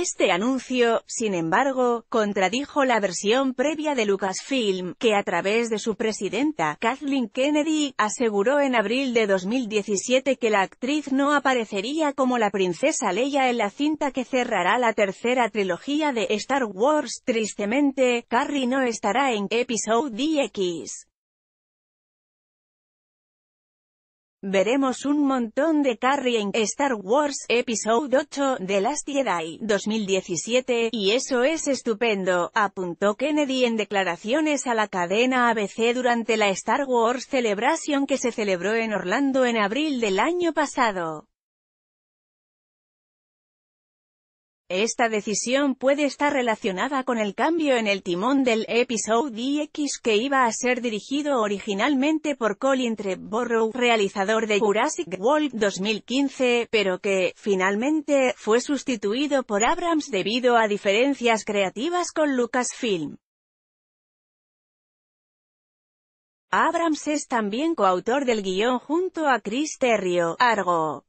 Este anuncio, sin embargo, contradijo la versión previa de Lucasfilm, que a través de su presidenta, Kathleen Kennedy, aseguró en abril de 2017 que la actriz no aparecería como la princesa Leia en la cinta que cerrará la tercera trilogía de Star Wars. Tristemente, Carrie no estará en Episodio X. Veremos un montón de Carrie en Star Wars Episode 8 de Last Jedi 2017, y eso es estupendo, apuntó Kennedy en declaraciones a la cadena ABC durante la Star Wars Celebration que se celebró en Orlando en abril del año pasado. Esta decisión puede estar relacionada con el cambio en el timón del Episode X que iba a ser dirigido originalmente por Colin Trevorrow, realizador de Jurassic World 2015, pero que, finalmente, fue sustituido por Abrams debido a diferencias creativas con Lucasfilm. Abrams es también coautor del guión junto a Chris Terrio, Argo.